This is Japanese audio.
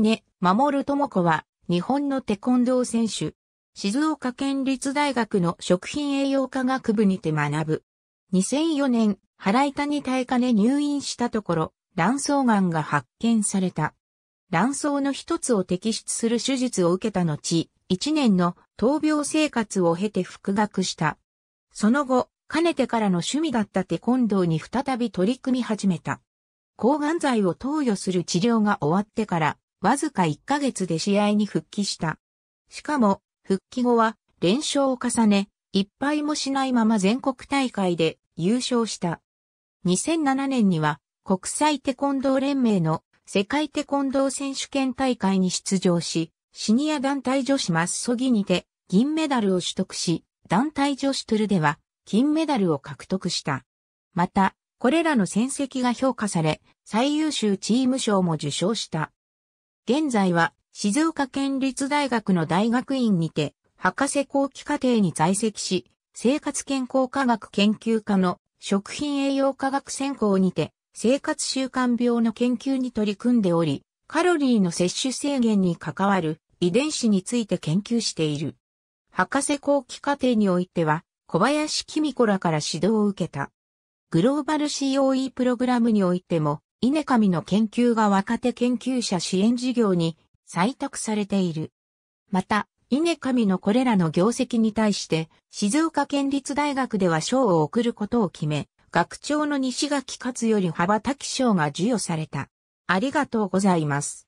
稲、守智子は、日本のテコンドー選手。静岡県立大学の食品栄養科学部にて学ぶ。2004年、原板に耐えかね入院したところ、卵巣がんが発見された。卵巣の一つを摘出する手術を受けた後、1年の闘病生活を経て復学した。その後、かねてからの趣味だったテコンドーに再び取り組み始めた。抗がん剤を投与する治療が終わってから、わずか1ヶ月で試合に復帰した。しかも、復帰後は連勝を重ね、一敗もしないまま全国大会で優勝した。2007年には国際テコンドー連盟の世界テコンドー選手権大会に出場し、シニア団体女子マッソギにて銀メダルを取得し、団体女子トゥルでは金メダルを獲得した。また、これらの戦績が評価され、最優秀チーム賞も受賞した。現在は静岡県立大学の大学院にて、博士後期課程に在籍し、生活健康科学研究科の食品栄養科学専攻にて、生活習慣病の研究に取り組んでおり、カロリーの摂取制限に関わる遺伝子について研究している。博士後期課程においては、小林公子らから指導を受けた。グローバル COE プログラムにおいても、稲上の研究が若手研究者支援事業に採択されている。また、稲上のこれらの業績に対して、静岡県立大学では賞を贈ることを決め、学長の西垣勝より羽ばたき賞が授与された。ありがとうございます。